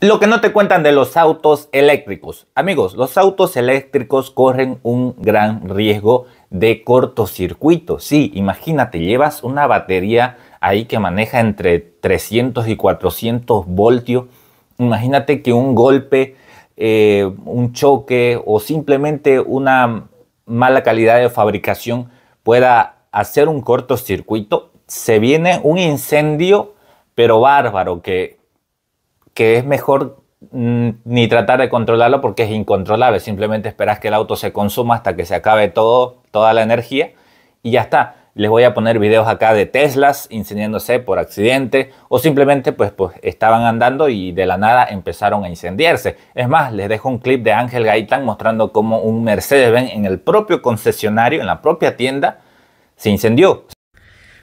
Lo que no te cuentan de los autos eléctricos. Amigos, los autos eléctricos corren un gran riesgo de cortocircuito. Sí, imagínate, llevas una batería ahí que maneja entre 300 y 400 voltios. Imagínate que un golpe, eh, un choque o simplemente una mala calidad de fabricación pueda hacer un cortocircuito. Se viene un incendio, pero bárbaro, que que es mejor mm, ni tratar de controlarlo porque es incontrolable. Simplemente esperas que el auto se consuma hasta que se acabe todo, toda la energía y ya está. Les voy a poner videos acá de Teslas incendiándose por accidente o simplemente pues, pues estaban andando y de la nada empezaron a incendiarse. Es más, les dejo un clip de Ángel Gaitán mostrando cómo un Mercedes-Benz en el propio concesionario, en la propia tienda, se incendió.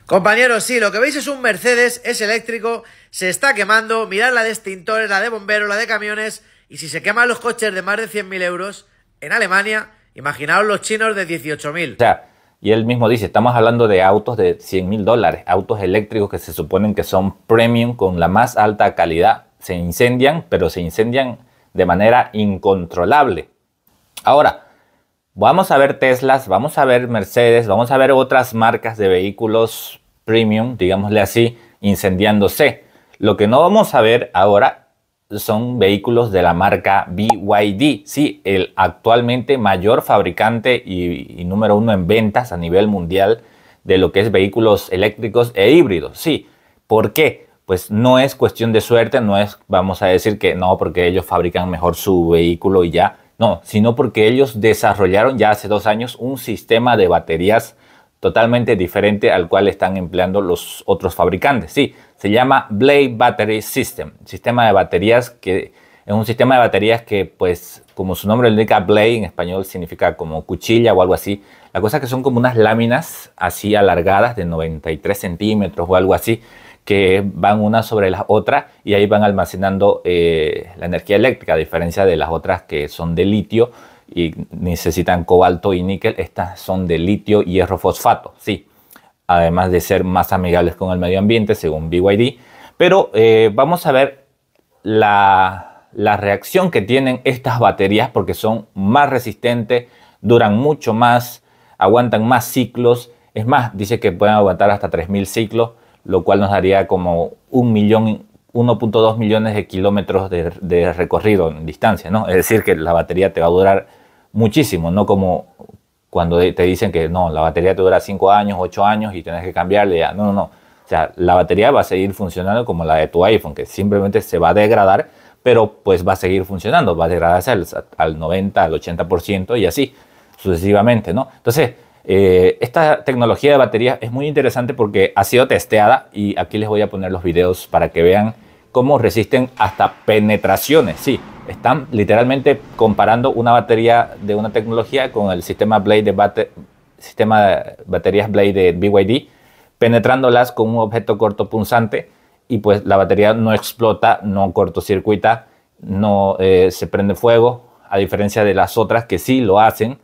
Compañeros, sí, lo que veis es un Mercedes, es eléctrico, se está quemando, mirad la de extintores, la de bomberos, la de camiones, y si se queman los coches de más de 100.000 euros en Alemania, imaginaos los chinos de 18.000. O sea, y él mismo dice, estamos hablando de autos de 100.000 dólares, autos eléctricos que se suponen que son premium, con la más alta calidad, se incendian, pero se incendian de manera incontrolable. Ahora, vamos a ver Teslas, vamos a ver Mercedes, vamos a ver otras marcas de vehículos premium, digámosle así, incendiándose. Lo que no vamos a ver ahora son vehículos de la marca BYD, sí, el actualmente mayor fabricante y, número uno en ventas a nivel mundial de lo que es vehículos eléctricos e híbridos, sí. ¿Por qué? Pues no es cuestión de suerte, no es, vamos a decir que no, porque ellos fabrican mejor su vehículo y ya, no, sino porque ellos desarrollaron ya hace dos años un sistema de baterías totalmente diferente al cual están empleando los otros fabricantes. Sí, se llama Blade Battery System, sistema de baterías que es un sistema de baterías que, pues, como su nombre indica, blade en español significa como cuchilla o algo así. La cosa es que son como unas láminas así alargadas de 93 centímetros o algo así, que van una sobre las otras y ahí van almacenando eh, la energía eléctrica, a diferencia de las otras que son de litio, y necesitan cobalto y níquel, estas son de litio, y hierro, fosfato, sí, además de ser más amigables con el medio ambiente, según BYD. Pero eh, vamos a ver la, reacción que tienen estas baterías porque son más resistentes, duran mucho más, aguantan más ciclos. Es más, dice que pueden aguantar hasta 3.000 ciclos, lo cual nos daría como un millón 1.2 millones de kilómetros de, recorrido en distancia, ¿no? Es decir, que la batería te va a durar muchísimo, no como cuando te dicen que no, la batería te dura 5 años, 8 años y tenés que cambiarle No, no, no. O sea, la batería va a seguir funcionando como la de tu iPhone, que simplemente se va a degradar, pero pues va a seguir funcionando, va a degradarse al, al 90, al 80% y así sucesivamente, ¿no? Entonces, eh, esta tecnología de batería es muy interesante porque ha sido testeada y aquí les voy a poner los videos para que vean cómo resisten hasta penetraciones, sí, están literalmente comparando una batería de una tecnología con el sistema Blade de sistema baterías Blade de BYD, penetrándolas con un objeto corto punzante y pues la batería no explota, no cortocircuita, no eh, se prende fuego, a diferencia de las otras que sí lo hacen.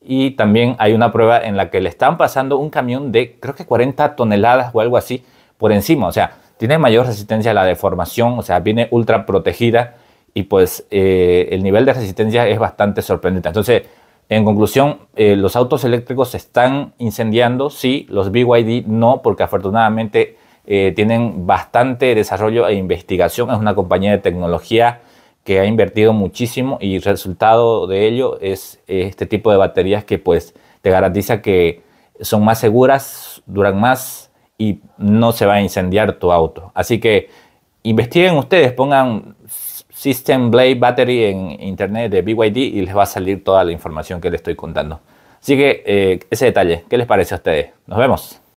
Y también hay una prueba en la que le están pasando un camión de creo que 40 toneladas o algo así por encima. O sea, tiene mayor resistencia a la deformación, o sea, viene ultra protegida y pues eh, el nivel de resistencia es bastante sorprendente. Entonces, en conclusión, eh, los autos eléctricos se están incendiando, sí, los BYD no, porque afortunadamente eh, tienen bastante desarrollo e investigación, es una compañía de tecnología que ha invertido muchísimo y el resultado de ello es este tipo de baterías que pues te garantiza que son más seguras, duran más y no se va a incendiar tu auto. Así que investiguen ustedes, pongan System Blade Battery en internet de BYD y les va a salir toda la información que les estoy contando. Así que eh, ese detalle, ¿qué les parece a ustedes? Nos vemos.